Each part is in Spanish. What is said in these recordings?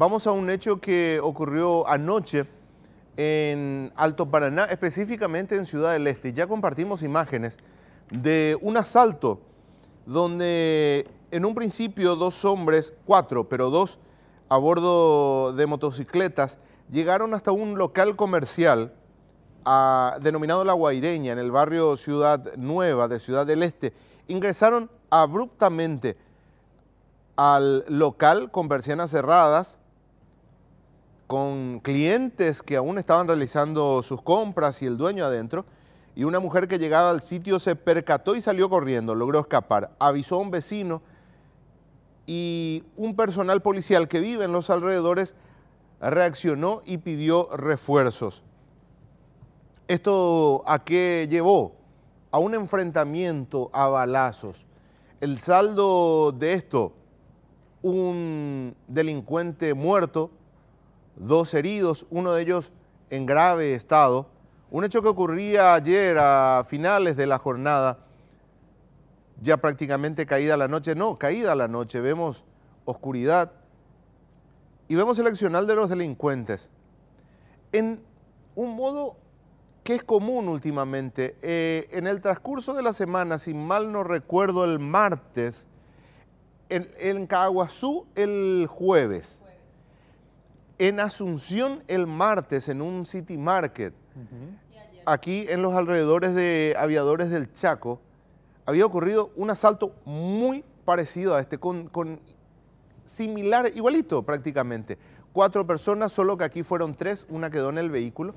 Vamos a un hecho que ocurrió anoche en Alto Paraná, específicamente en Ciudad del Este. Ya compartimos imágenes de un asalto donde en un principio dos hombres, cuatro, pero dos a bordo de motocicletas, llegaron hasta un local comercial ah, denominado La Guaireña, en el barrio Ciudad Nueva de Ciudad del Este. Ingresaron abruptamente al local con persianas cerradas, con clientes que aún estaban realizando sus compras y el dueño adentro, y una mujer que llegaba al sitio se percató y salió corriendo, logró escapar, avisó a un vecino y un personal policial que vive en los alrededores reaccionó y pidió refuerzos. ¿Esto a qué llevó? A un enfrentamiento a balazos. El saldo de esto, un delincuente muerto, dos heridos, uno de ellos en grave estado. Un hecho que ocurría ayer a finales de la jornada, ya prácticamente caída la noche, no, caída la noche, vemos oscuridad y vemos el accional de los delincuentes. En un modo que es común últimamente, eh, en el transcurso de la semana, si mal no recuerdo, el martes, en, en Caguazú el jueves en Asunción el martes en un City Market, aquí en los alrededores de Aviadores del Chaco, había ocurrido un asalto muy parecido a este, con similar, igualito prácticamente. Cuatro personas, solo que aquí fueron tres, una quedó en el vehículo,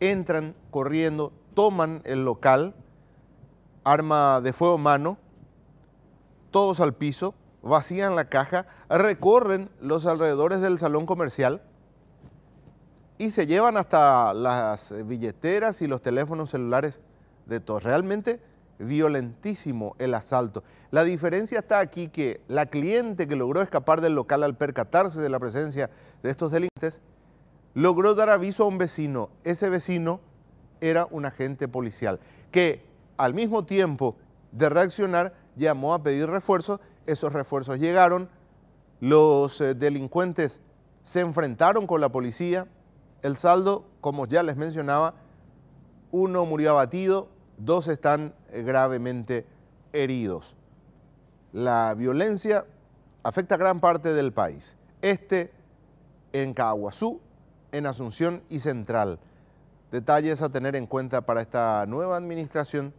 entran corriendo, toman el local, arma de fuego mano, todos al piso, vacían la caja, recorren los alrededores del salón comercial y se llevan hasta las billeteras y los teléfonos celulares de todos. Realmente violentísimo el asalto. La diferencia está aquí que la cliente que logró escapar del local al percatarse de la presencia de estos delincuentes, logró dar aviso a un vecino. Ese vecino era un agente policial que al mismo tiempo de reaccionar llamó a pedir refuerzos. Esos refuerzos llegaron, los eh, delincuentes se enfrentaron con la policía, el saldo, como ya les mencionaba, uno murió abatido, dos están eh, gravemente heridos. La violencia afecta gran parte del país. Este en Caguazú, en Asunción y Central. Detalles a tener en cuenta para esta nueva administración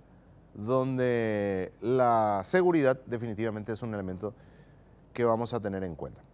donde la seguridad definitivamente es un elemento que vamos a tener en cuenta.